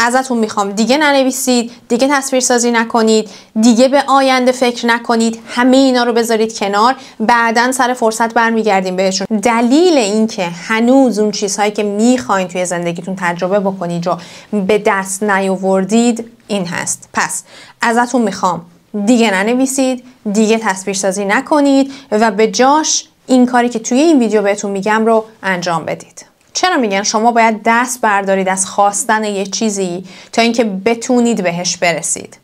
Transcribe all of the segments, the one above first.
ازتون میخوام دیگه ننویسید دیگه تصویر سازی نکنید دیگه به آینده فکر نکنید همه اینا رو بذارید کنار بعدا سر فرصت برمیگردیم بهشون دلیل اینکه هنوز اون چیزهایی که میخواین توی زندگیتون تجربه بکنید رو به دست نیاوردید این هست پس ازتون میخوام دیگه ننویسید دیگه تصویر سازی نکنید و به جاش این کاری که توی این ویدیو بهتون میگم رو انجام بدید چرا میگن شما باید دست بردارید از خواستن یه چیزی تا اینکه بتونید بهش برسید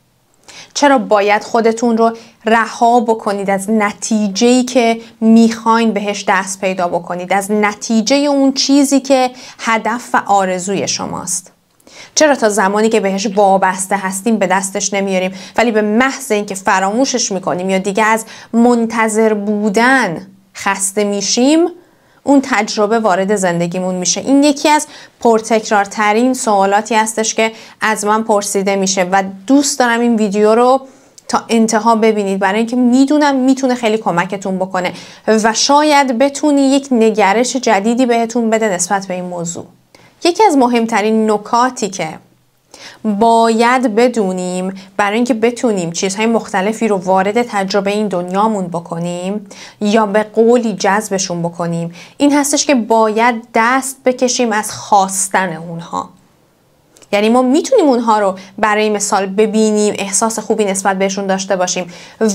چرا باید خودتون رو رها بکنید از نتیجه که میخواین بهش دست پیدا بکنید از نتیجه اون چیزی که هدف و آرزوی شماست چرا تا زمانی که بهش وابسته هستیم به دستش نمیاریم ولی به محض اینکه فراموشش میکنیم یا دیگه از منتظر بودن خسته میشیم اون تجربه وارد زندگیمون میشه این یکی از پرتکرارترین سوالاتی هستش که از من پرسیده میشه و دوست دارم این ویدیو رو تا انتها ببینید برای اینکه میدونم میتونه خیلی کمکتون بکنه و شاید بتونی یک نگرش جدیدی بهتون بده نسبت به این موضوع یکی از مهمترین نکاتی که باید بدونیم برای اینکه بتونیم چیزهای مختلفی رو وارد تجربه این دنیامون بکنیم یا به قولی جذبشون بکنیم این هستش که باید دست بکشیم از خواستن اونها یعنی ما میتونیم اونها رو برای مثال ببینیم احساس خوبی نسبت بهشون داشته باشیم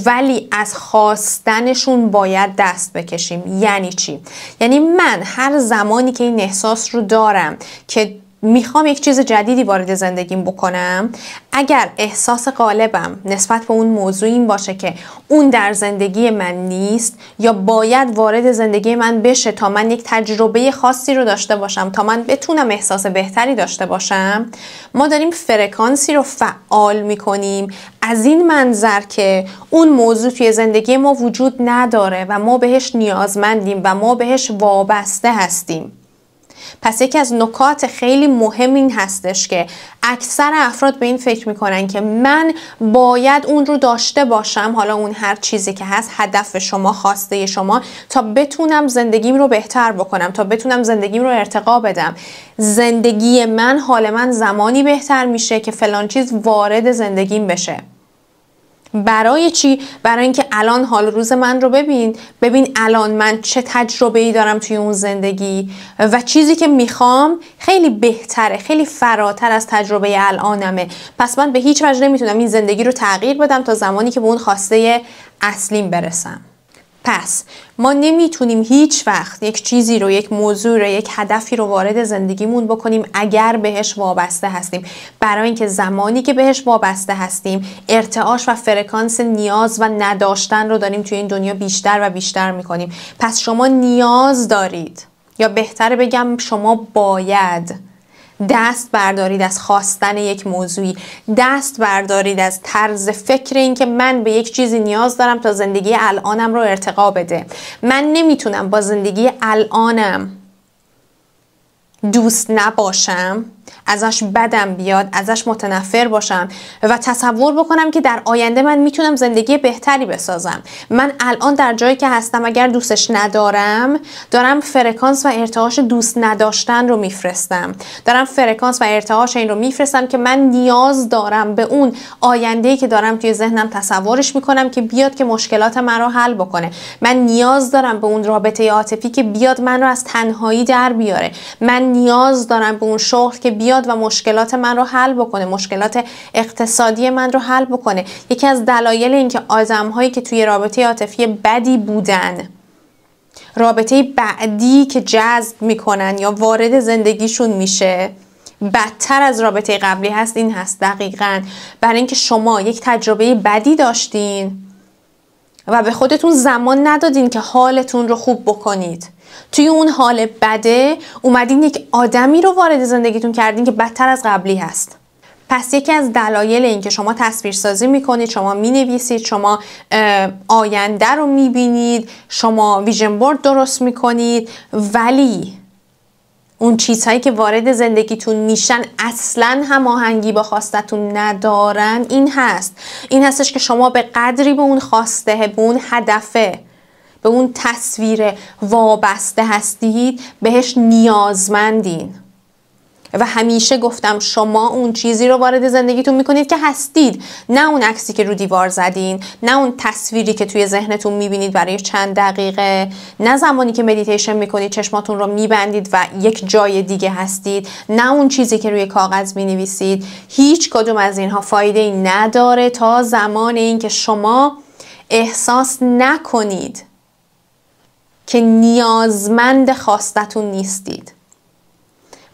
ولی از خواستنشون باید دست بکشیم یعنی چی یعنی من هر زمانی که این احساس رو دارم که میخوام یک چیز جدیدی وارد زندگیم بکنم اگر احساس غالبم نسبت به اون موضوع این باشه که اون در زندگی من نیست یا باید وارد زندگی من بشه تا من یک تجربه خاصی رو داشته باشم تا من بتونم احساس بهتری داشته باشم ما داریم فرکانسی رو فعال میکنیم از این منظر که اون موضوع توی زندگی ما وجود نداره و ما بهش نیازمندیم و ما بهش وابسته هستیم پس یکی از نکات خیلی مهم این هستش که اکثر افراد به این فکر میکنن که من باید اون رو داشته باشم حالا اون هر چیزی که هست هدف شما خواسته شما تا بتونم زندگیم رو بهتر بکنم تا بتونم زندگیم رو ارتقا بدم زندگی من حال من زمانی بهتر میشه که فلان چیز وارد زندگیم بشه برای چی برای اینکه الان حال روز من رو ببین ببین الان من چه تجربه ای دارم توی اون زندگی و چیزی که میخوام خیلی بهتره خیلی فراتر از تجربه الانمه پس من به هیچ وجه نمیتونم این زندگی رو تغییر بدم تا زمانی که به اون خواسته اصلیم برسم پس ما نمیتونیم هیچ وقت یک چیزی رو یک موضوع رو یک هدفی رو وارد زندگیمون بکنیم اگر بهش وابسته هستیم برای اینکه زمانی که بهش وابسته هستیم ارتعاش و فرکانس نیاز و نداشتن رو داریم توی این دنیا بیشتر و بیشتر میکنیم پس شما نیاز دارید یا بهتر بگم شما باید دست بردارید از خواستن یک موضوعی دست بردارید از طرز فکر اینکه من به یک چیزی نیاز دارم تا زندگی الانم رو ارتقا بده من نمیتونم با زندگی الانم دوست نباشم ازش بدم بیاد ازش متنفر باشم و تصور بکنم که در آینده من میتونم زندگی بهتری بسازم من الان در جایی که هستم اگر دوستش ندارم دارم فرکانس و ارتعاش دوست نداشتن رو میفرستم دارم فرکانس و ارتعاش این رو میفرستم که من نیاز دارم به اون ای که دارم توی ذهنم تصورش میکنم که بیاد که مشکلات من رو حل بکنه من نیاز دارم به اون رابطه عاطفی که بیاد من رو از تنهایی در بیاره من نیاز دارم به اون شغل که بیاد و مشکلات من رو حل بکنه مشکلات اقتصادی من رو حل بکنه یکی از دلایل اینکه که هایی که توی رابطه عاطفی بدی بودن رابطه بعدی که جذب میکنن یا وارد زندگیشون میشه بدتر از رابطه قبلی هست این هست دقیقا برای اینکه شما یک تجربه بدی داشتین و به خودتون زمان ندادین که حالتون رو خوب بکنید توی اون حال بده اومدین یک آدمی رو وارد زندگیتون کردین که بدتر از قبلی هست پس یکی از دلایل اینکه شما تصویر سازی میکنید شما مینویسید شما آینده رو میبینید شما ویژن بورد درست میکنید ولی اون چیزهایی که وارد زندگیتون میشن اصلا هماهنگی با خواستتون ندارن این هست این هستش که شما به قدری به اون خواسته به اون هدفه به اون تصویر وابسته هستید بهش نیازمندین و همیشه گفتم شما اون چیزی رو وارد زندگیتون میکنید که هستید نه اون عکسی که رو دیوار زدین نه اون تصویری که توی ذهنتون میبینید برای چند دقیقه نه زمانی که مدیتیشن میکنید چشماتون رو میبندید و یک جای دیگه هستید نه اون چیزی که روی کاغذ مینویسید هیچ کدوم از اینها فایده نداره تا زمان اینکه شما احساس نکنید که نیازمند خواستتون نیستید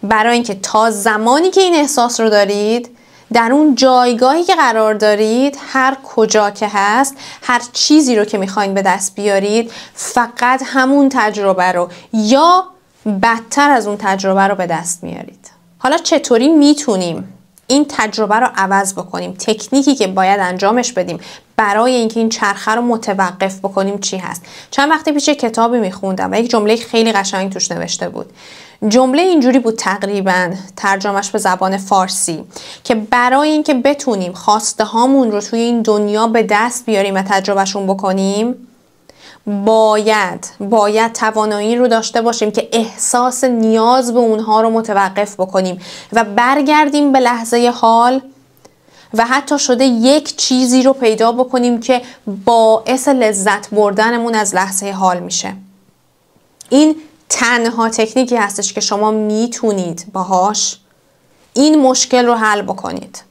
برای اینکه تا زمانی که این احساس رو دارید در اون جایگاهی که قرار دارید هر کجا که هست هر چیزی رو که میخواین به دست بیارید فقط همون تجربه رو یا بدتر از اون تجربه رو به دست میارید حالا چطوری میتونیم این تجربه رو عوض بکنیم تکنیکی که باید انجامش بدیم برای اینکه این چرخه رو متوقف بکنیم چی هست چند وقتی پیش کتابی میخوندم و یک جمله خیلی قشنگ توش نوشته بود جمله اینجوری بود تقریبا ترجمهش به زبان فارسی که برای اینکه بتونیم خواسته هامون رو توی این دنیا به دست بیاریم و تجربهشون بکنیم باید باید توانایی رو داشته باشیم که احساس نیاز به اونها رو متوقف بکنیم و برگردیم به لحظه حال و حتی شده یک چیزی رو پیدا بکنیم که باعث لذت بردنمون از لحظه حال میشه این تنها تکنیکی هستش که شما میتونید باهاش این مشکل رو حل بکنید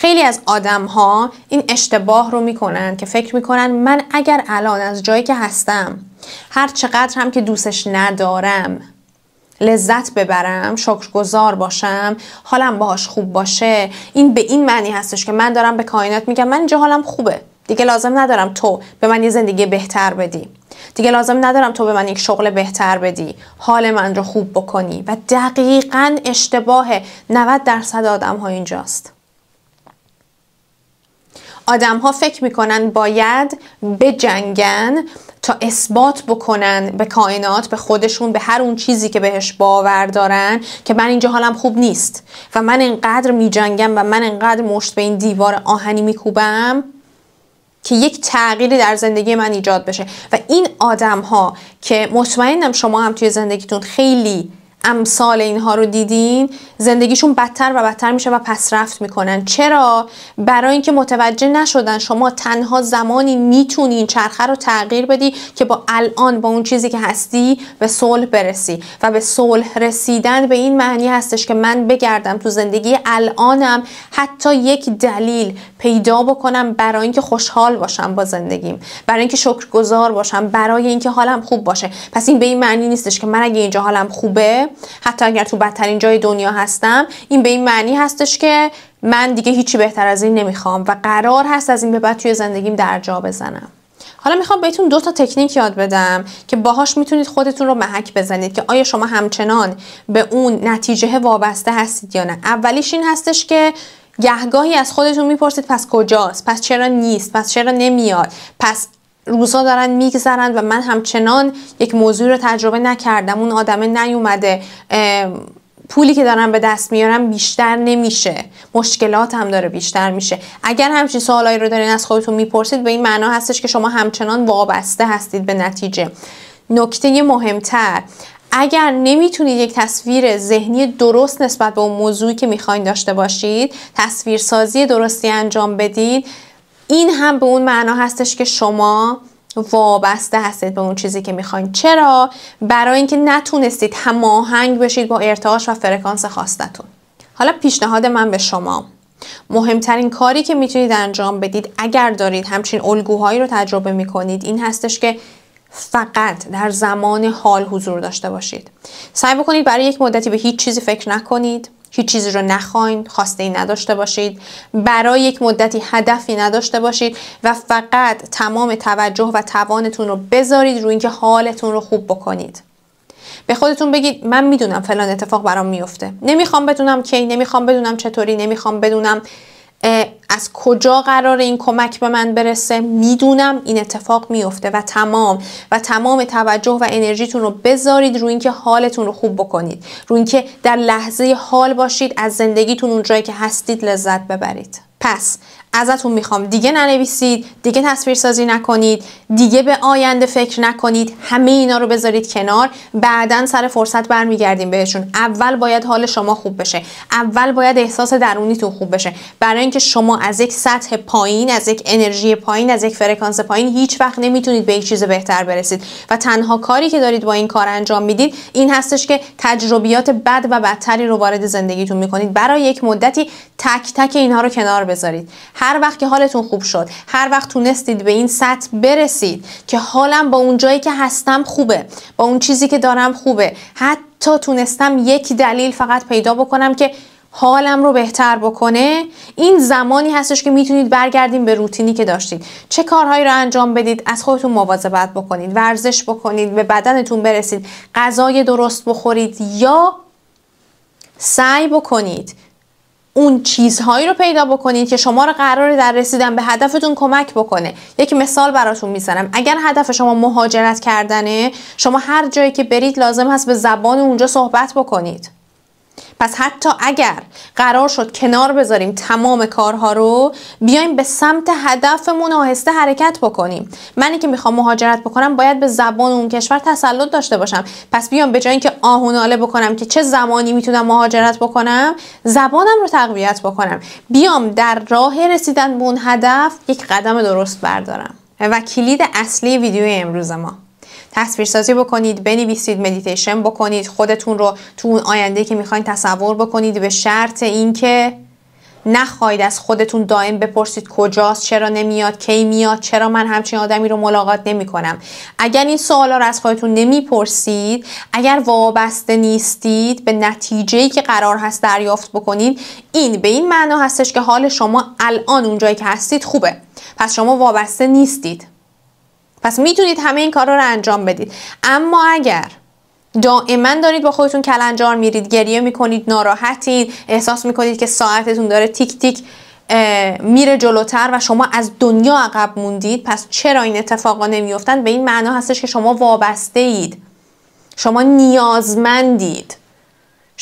خیلی از آدم ها این اشتباه رو میکنن که فکر میکنن من اگر الان از جایی که هستم هر چقدر هم که دوستش ندارم لذت ببرم شکرگزار باشم حالم باهاش خوب باشه این به این معنی هستش که من دارم به کائنات میگم من اینجا حالم خوبه دیگه لازم ندارم تو به من یه زندگی بهتر بدی دیگه لازم ندارم تو به من یک شغل بهتر بدی حال من رو خوب بکنی و دقیقا اشتباه 90 درصد آدم ها اینجاست آدم ها فکر میکنن باید جنگن تا اثبات بکنن به کائنات به خودشون به هر اون چیزی که بهش باور دارن که من اینجا حالم خوب نیست و من انقدر جنگم و من انقدر مشت به این دیوار آهنی میکوبم که یک تغییری در زندگی من ایجاد بشه و این آدم ها که مطمئنم شما هم توی زندگیتون خیلی امثال اینها رو دیدین زندگیشون بدتر و بدتر میشه و پس رفت میکنن چرا برای اینکه متوجه نشدن شما تنها زمانی میتونی این چرخه رو تغییر بدی که با الان با اون چیزی که هستی به صلح برسی و به صلح رسیدن به این معنی هستش که من بگردم تو زندگی الانم حتی یک دلیل پیدا بکنم برای اینکه خوشحال باشم با زندگیم برای اینکه شکرگزار باشم برای اینکه حالم خوب باشه پس این به این معنی نیستش که من اگه اینجا حالم خوبه حتی اگر تو بدترین جای دنیا هستم این به این معنی هستش که من دیگه هیچی بهتر از این نمیخوام و قرار هست از این به بعد توی زندگیم در جا بزنم حالا میخوام بهتون دو تا تکنیک یاد بدم که باهاش میتونید خودتون رو محک بزنید که آیا شما همچنان به اون نتیجه وابسته هستید یا نه اولیش این هستش که گهگاهی از خودتون میپرسید پس کجاست پس چرا نیست پس چرا نمیاد پس روزها دارن میگذرن و من همچنان یک موضوع رو تجربه نکردم اون آدمه نیومده پولی که دارم به دست میارم بیشتر نمیشه مشکلات هم داره بیشتر میشه اگر همچین سوالایی رو دارین از خودتون میپرسید به این معنا هستش که شما همچنان وابسته هستید به نتیجه نکته مهمتر اگر نمیتونید یک تصویر ذهنی درست نسبت به اون موضوعی که میخواین داشته باشید تصویرسازی درستی انجام بدید این هم به اون معنا هستش که شما وابسته هستید به اون چیزی که میخواین چرا برای اینکه نتونستید هماهنگ بشید با ارتعاش و فرکانس خواستتون حالا پیشنهاد من به شما مهمترین کاری که میتونید انجام بدید اگر دارید همچین الگوهایی رو تجربه میکنید این هستش که فقط در زمان حال حضور داشته باشید سعی بکنید برای یک مدتی به هیچ چیزی فکر نکنید هیچ چیزی رو نخواین خواسته ای نداشته باشید برای یک مدتی هدفی نداشته باشید و فقط تمام توجه و توانتون رو بذارید روی اینکه حالتون رو خوب بکنید به خودتون بگید من میدونم فلان اتفاق برام میفته نمیخوام بدونم کی نمیخوام بدونم چطوری نمیخوام بدونم از کجا قرار این کمک به من برسه میدونم این اتفاق میفته و تمام و تمام توجه و انرژیتون رو بذارید روی اینکه حالتون رو خوب بکنید روی اینکه در لحظه حال باشید از زندگیتون جایی که هستید لذت ببرید پس ازتون میخوام دیگه ننویسید دیگه تصویر سازی نکنید دیگه به آینده فکر نکنید همه اینا رو بذارید کنار بعدا سر فرصت برمیگردیم بهشون اول باید حال شما خوب بشه اول باید احساس درونیتون خوب بشه برای اینکه شما از یک سطح پایین از یک انرژی پایین از یک فرکانس پایین هیچ وقت نمیتونید به یک چیز بهتر برسید و تنها کاری که دارید با این کار انجام میدید این هستش که تجربیات بد و بدتری رو وارد زندگیتون میکنید برای یک مدتی تک تک اینها رو کنار بذارید هر وقت که حالتون خوب شد هر وقت تونستید به این سطح برسید که حالم با اون جایی که هستم خوبه با اون چیزی که دارم خوبه حتی تونستم یک دلیل فقط پیدا بکنم که حالم رو بهتر بکنه این زمانی هستش که میتونید برگردیم به روتینی که داشتید چه کارهایی رو انجام بدید از خودتون مواظبت بکنید ورزش بکنید به بدنتون برسید غذای درست بخورید یا سعی بکنید اون چیزهایی رو پیدا بکنید که شما رو قراره در رسیدن به هدفتون کمک بکنه یک مثال براتون میزنم اگر هدف شما مهاجرت کردنه شما هر جایی که برید لازم هست به زبان اونجا صحبت بکنید پس حتی اگر قرار شد کنار بذاریم تمام کارها رو بیایم به سمت هدفمون آهسته حرکت بکنیم منی که میخوام مهاجرت بکنم باید به زبان اون کشور تسلط داشته باشم پس بیام به جای اینکه آهوناله بکنم که چه زمانی میتونم مهاجرت بکنم زبانم رو تقویت بکنم بیام در راه رسیدن به اون هدف یک قدم درست بردارم و کلید اصلی ویدیو امروز ما تصویرسازی بکنید بنویسید مدیتیشن بکنید خودتون رو تو اون آینده که میخواین تصور بکنید به شرط اینکه نخواهید از خودتون دائم بپرسید کجاست چرا نمیاد کی میاد چرا من همچین آدمی رو ملاقات نمی کنم اگر این سوالا رو از خودتون نمیپرسید اگر وابسته نیستید به نتیجه‌ای که قرار هست دریافت بکنید این به این معنا هستش که حال شما الان اونجایی که هستید خوبه پس شما وابسته نیستید پس میتونید همه این کار رو انجام بدید اما اگر دائما دارید با خودتون کلنجار میرید گریه میکنید ناراحتید احساس میکنید که ساعتتون داره تیک تیک میره جلوتر و شما از دنیا عقب موندید پس چرا این اتفاقا نمیفتن به این معنا هستش که شما وابسته اید شما نیازمندید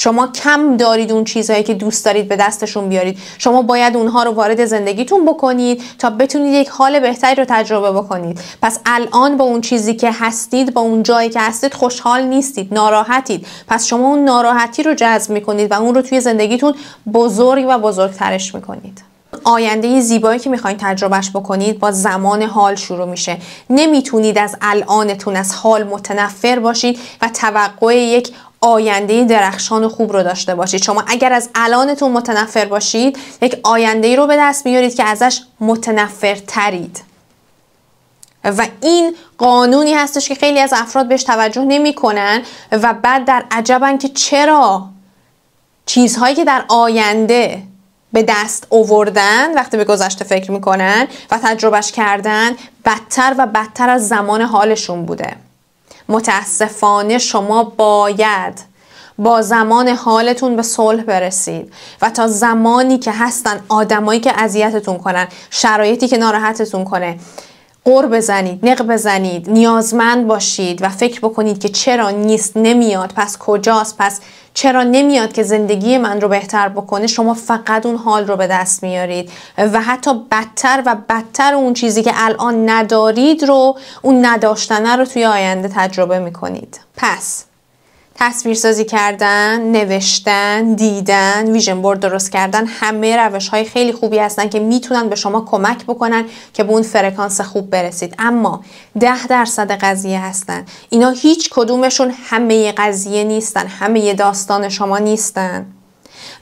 شما کم دارید اون چیزهایی که دوست دارید به دستشون بیارید شما باید اونها رو وارد زندگیتون بکنید تا بتونید یک حال بهتری رو تجربه بکنید پس الان با اون چیزی که هستید با اون جایی که هستید خوشحال نیستید ناراحتید پس شما اون ناراحتی رو جذب میکنید و اون رو توی زندگیتون بزرگ و بزرگترش میکنید آینده زیبایی که میخواین تجربهش بکنید با زمان حال شروع میشه نمیتونید از الانتون از حال متنفر باشید و توقع یک آینده درخشان و خوب رو داشته باشید شما اگر از الانتون متنفر باشید یک آینده رو به دست میارید که ازش متنفر ترید و این قانونی هستش که خیلی از افراد بهش توجه نمیکنن و بعد در عجبن که چرا چیزهایی که در آینده به دست اووردن وقتی به گذشته فکر میکنن و تجربهش کردن بدتر و بدتر از زمان حالشون بوده متاسفانه شما باید با زمان حالتون به صلح برسید و تا زمانی که هستن آدمایی که اذیتتون کنن شرایطی که ناراحتتون کنه قر بزنید نق بزنید نیازمند باشید و فکر بکنید که چرا نیست نمیاد پس کجاست پس چرا نمیاد که زندگی من رو بهتر بکنه شما فقط اون حال رو به دست میارید و حتی بدتر و بدتر اون چیزی که الان ندارید رو اون نداشتنه رو توی آینده تجربه میکنید پس تصویرسازی کردن، نوشتن، دیدن، ویژن بورد درست کردن همه روش های خیلی خوبی هستن که میتونن به شما کمک بکنن که به اون فرکانس خوب برسید اما ده درصد قضیه هستن اینا هیچ کدومشون همه قضیه نیستن همه داستان شما نیستن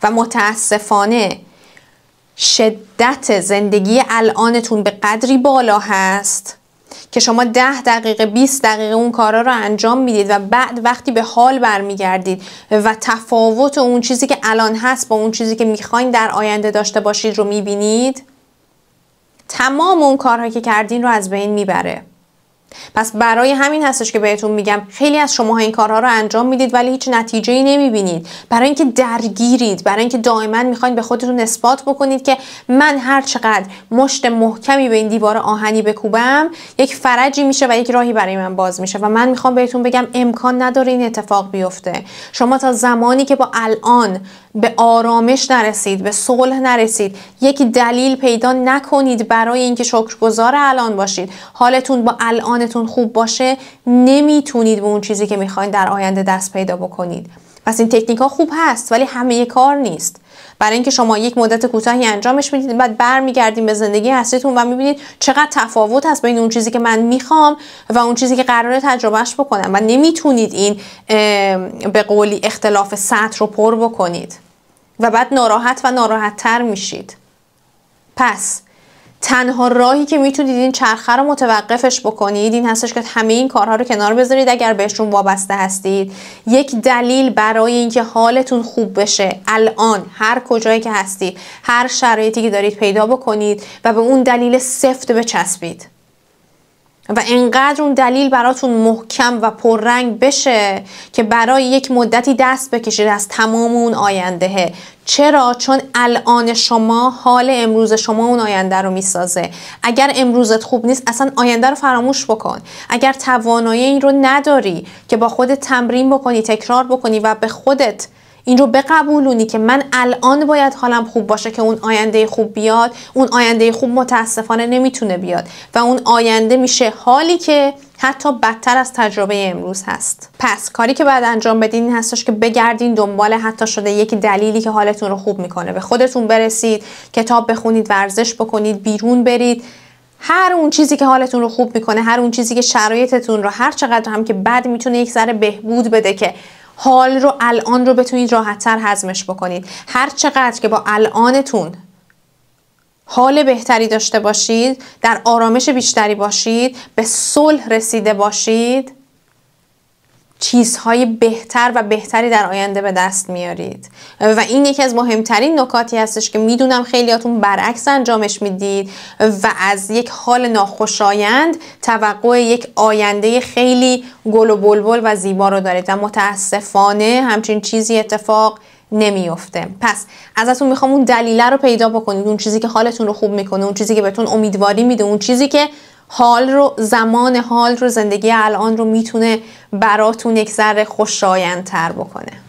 و متاسفانه شدت زندگی الانتون به قدری بالا هست که شما 10 دقیقه 20 دقیقه اون کارا رو انجام میدید و بعد وقتی به حال برمیگردید و تفاوت اون چیزی که الان هست با اون چیزی که میخواین در آینده داشته باشید رو میبینید تمام اون کارهایی که کردین رو از بین میبره پس برای همین هستش که بهتون میگم خیلی از شماها این کارها رو انجام میدید ولی هیچ نتیجه ای نمیبینید برای اینکه درگیرید برای اینکه دائما میخواین به خودتون اثبات بکنید که من هر چقدر مشت محکمی به این دیوار آهنی بکوبم یک فرجی میشه و یک راهی برای من باز میشه و من میخوام بهتون بگم امکان نداره این اتفاق بیفته شما تا زمانی که با الان به آرامش نرسید به صلح نرسید یک دلیل پیدا نکنید برای اینکه شکرگزار الان باشید حالتون با الان تون خوب باشه نمیتونید به اون چیزی که میخواین در آینده دست پیدا بکنید پس این تکنیک ها خوب هست ولی همه کار نیست برای اینکه شما یک مدت کوتاهی انجامش میدید بعد برمیگردیم به زندگی هستیتون و میبینید چقدر تفاوت هست بین اون چیزی که من میخوام و اون چیزی که قراره تجربهش بکنم و نمیتونید این به قولی اختلاف سطح رو پر بکنید و بعد ناراحت و ناراحت تر میشید پس تنها راهی که میتونید این چرخه رو متوقفش بکنید این هستش که همه این کارها رو کنار بذارید اگر بهشون وابسته هستید یک دلیل برای اینکه حالتون خوب بشه الان هر کجایی که هستید هر شرایطی که دارید پیدا بکنید و به اون دلیل سفت بچسبید و انقدر اون دلیل براتون محکم و پررنگ بشه که برای یک مدتی دست بکشید از تمام اون آیندهه چرا چون الان شما حال امروز شما اون آینده رو میسازه اگر امروزت خوب نیست اصلا آینده رو فراموش بکن اگر توانایی این رو نداری که با خودت تمرین بکنی تکرار بکنی و به خودت این رو بقبولونی که من الان باید حالم خوب باشه که اون آینده خوب بیاد اون آینده خوب متاسفانه نمیتونه بیاد و اون آینده میشه حالی که حتی بدتر از تجربه امروز هست پس کاری که باید انجام بدین این هستش که بگردین دنبال حتی شده یک دلیلی که حالتون رو خوب میکنه به خودتون برسید کتاب بخونید ورزش بکنید بیرون برید هر اون چیزی که حالتون رو خوب میکنه هر اون چیزی که شرایطتون رو هر چقدر هم که بد میتونه یک ذره بهبود بده که حال رو الان رو بتونید راحتتر هضمش بکنید هر چقدر که با الانتون حال بهتری داشته باشید در آرامش بیشتری باشید به صلح رسیده باشید چیزهای بهتر و بهتری در آینده به دست میارید و این یکی از مهمترین نکاتی هستش که میدونم خیلیاتون برعکس انجامش میدید و از یک حال ناخوشایند توقع یک آینده خیلی گل و بلبل و زیبا رو دارید و متاسفانه همچین چیزی اتفاق نمیفته پس ازتون میخوام اون دلیله رو پیدا بکنید اون چیزی که حالتون رو خوب میکنه اون چیزی که بهتون امیدواری میده اون چیزی که حال رو زمان حال رو زندگی الان رو میتونه براتون یک ذره خوشایندتر بکنه